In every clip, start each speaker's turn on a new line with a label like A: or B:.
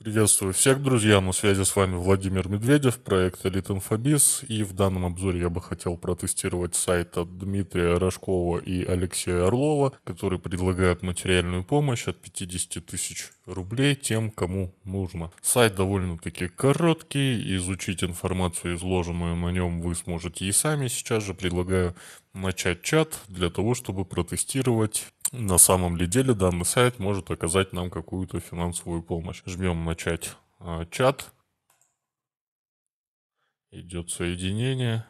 A: Приветствую всех, друзья! На связи с вами Владимир Медведев, проект Elite Infobiz, И в данном обзоре я бы хотел протестировать сайт от Дмитрия Рожкова и Алексея Орлова, которые предлагают материальную помощь от 50 тысяч рублей тем, кому нужно. Сайт довольно-таки короткий, изучить информацию, изложенную на нем, вы сможете и сами. Сейчас же предлагаю начать чат для того, чтобы протестировать на самом ли деле данный сайт может оказать нам какую-то финансовую помощь. Жмем начать э, чат. Идет соединение.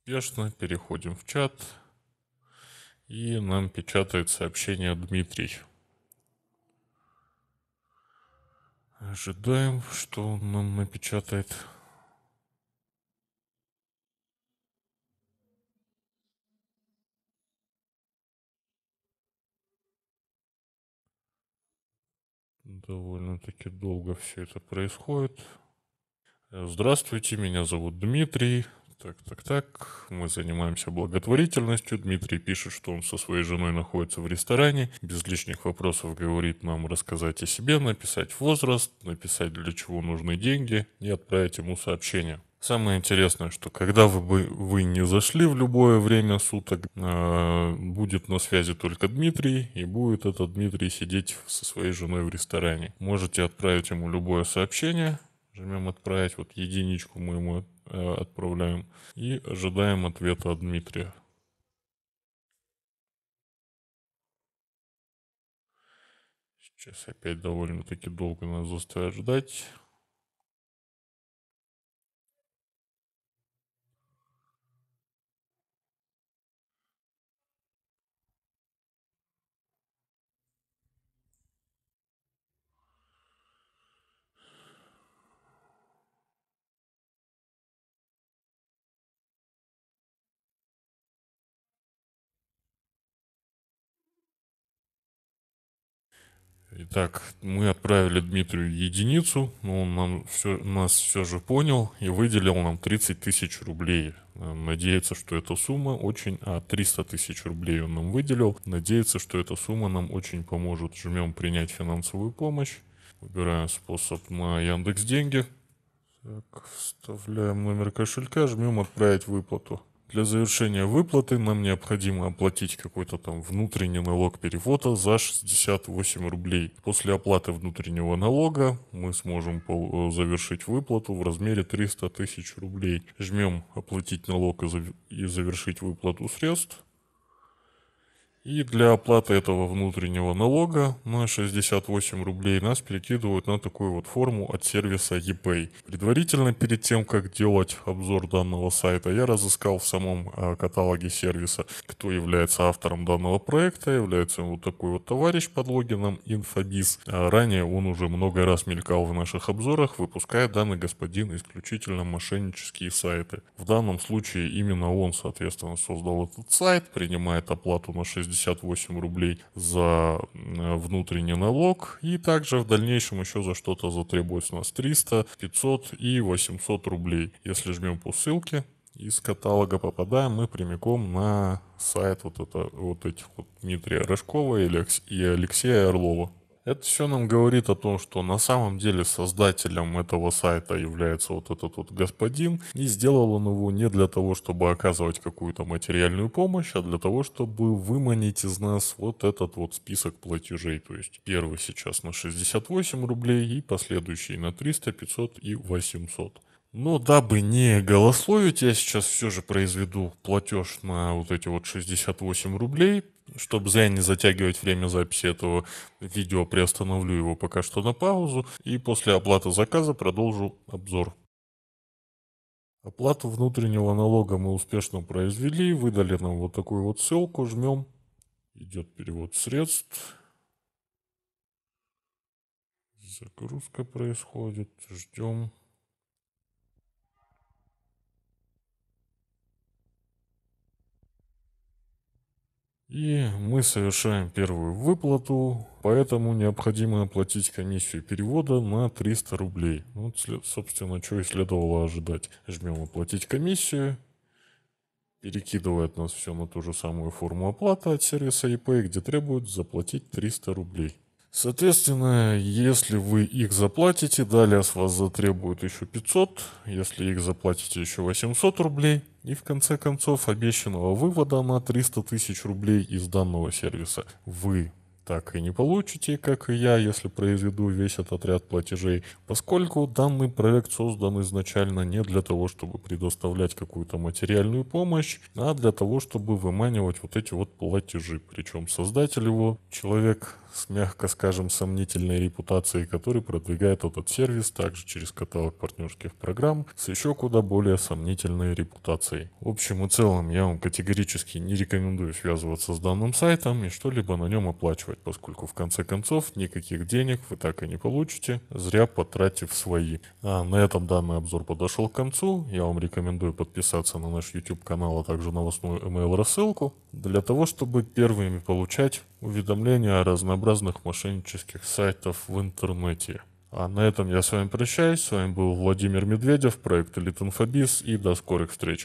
A: Успешно переходим в чат. И нам печатает сообщение Дмитрий. Ожидаем, что он нам напечатает. Довольно-таки долго все это происходит. Э, здравствуйте, меня зовут Дмитрий. Так, так, так. Мы занимаемся благотворительностью. Дмитрий пишет, что он со своей женой находится в ресторане. Без лишних вопросов говорит нам рассказать о себе, написать возраст, написать для чего нужны деньги и отправить ему сообщение. Самое интересное, что когда вы, бы вы не зашли в любое время суток, э, будет на связи только Дмитрий, и будет этот Дмитрий сидеть со своей женой в ресторане. Можете отправить ему любое сообщение, жмем «Отправить», вот единичку мы ему э, отправляем, и ожидаем ответа от Дмитрия. Сейчас опять довольно-таки долго нас заставят ждать. Итак, мы отправили Дмитрию единицу, но он нам все, нас все же понял и выделил нам 30 тысяч рублей. Надеется, что эта сумма очень... А, 300 тысяч рублей он нам выделил. Надеется, что эта сумма нам очень поможет. Жмем «Принять финансовую помощь». Выбираем способ на Яндекс Деньги. Так, вставляем номер кошелька, жмем «Отправить выплату». Для завершения выплаты нам необходимо оплатить какой-то там внутренний налог перевода за 68 рублей. После оплаты внутреннего налога мы сможем э, завершить выплату в размере 300 тысяч рублей. Жмем «Оплатить налог» и завершить выплату средств. И для оплаты этого внутреннего налога на 68 рублей нас перекидывают на такую вот форму от сервиса eBay. Предварительно перед тем, как делать обзор данного сайта, я разыскал в самом а, каталоге сервиса, кто является автором данного проекта, является вот такой вот товарищ под логином Infobis. А, ранее он уже много раз мелькал в наших обзорах, выпуская данный господин исключительно мошеннические сайты. В данном случае именно он, соответственно, создал этот сайт, принимает оплату на 60 68 рублей за э, внутренний налог. И также в дальнейшем еще за что-то затребует с нас 300, 500 и 800 рублей. Если жмем по ссылке, из каталога попадаем мы прямиком на сайт вот, это, вот этих вот Дмитрия Рожкова и Алексея Орлова. Это все нам говорит о том, что на самом деле создателем этого сайта является вот этот вот господин, и сделал он его не для того, чтобы оказывать какую-то материальную помощь, а для того, чтобы выманить из нас вот этот вот список платежей, то есть первый сейчас на 68 рублей и последующий на 300, 500 и 800. Но дабы не голословить, я сейчас все же произведу платеж на вот эти вот 68 рублей, чтобы зря не затягивать время записи этого видео, приостановлю его пока что на паузу и после оплаты заказа продолжу обзор. Оплату внутреннего налога мы успешно произвели, выдали нам вот такую вот ссылку, жмем, идет перевод средств, загрузка происходит, ждем. И мы совершаем первую выплату, поэтому необходимо оплатить комиссию перевода на 300 рублей. Ну, вот, собственно, что и следовало ожидать. Жмем «Оплатить комиссию», перекидывает нас все на ту же самую форму оплаты от сервиса ePay, где требуют заплатить 300 рублей. Соответственно, если вы их заплатите, далее с вас затребуют еще 500, если их заплатите еще 800 рублей, и в конце концов обещанного вывода на 300 тысяч рублей из данного сервиса вы так и не получите, как и я, если произведу весь этот ряд платежей, поскольку данный проект создан изначально не для того, чтобы предоставлять какую-то материальную помощь, а для того, чтобы выманивать вот эти вот платежи. Причем создатель его человек с, мягко скажем, сомнительной репутацией, который продвигает этот сервис также через каталог партнерских программ с еще куда более сомнительной репутацией. В общем и целом, я вам категорически не рекомендую связываться с данным сайтом и что-либо на нем оплачивать спрашивать, поскольку в конце концов никаких денег вы так и не получите, зря потратив свои. А на этом данный обзор подошел к концу. Я вам рекомендую подписаться на наш YouTube канал, а также новостную email рассылку, для того, чтобы первыми получать уведомления о разнообразных мошеннических сайтов в интернете. А на этом я с вами прощаюсь. С вами был Владимир Медведев, проект Elite Infobiz и до скорых встреч.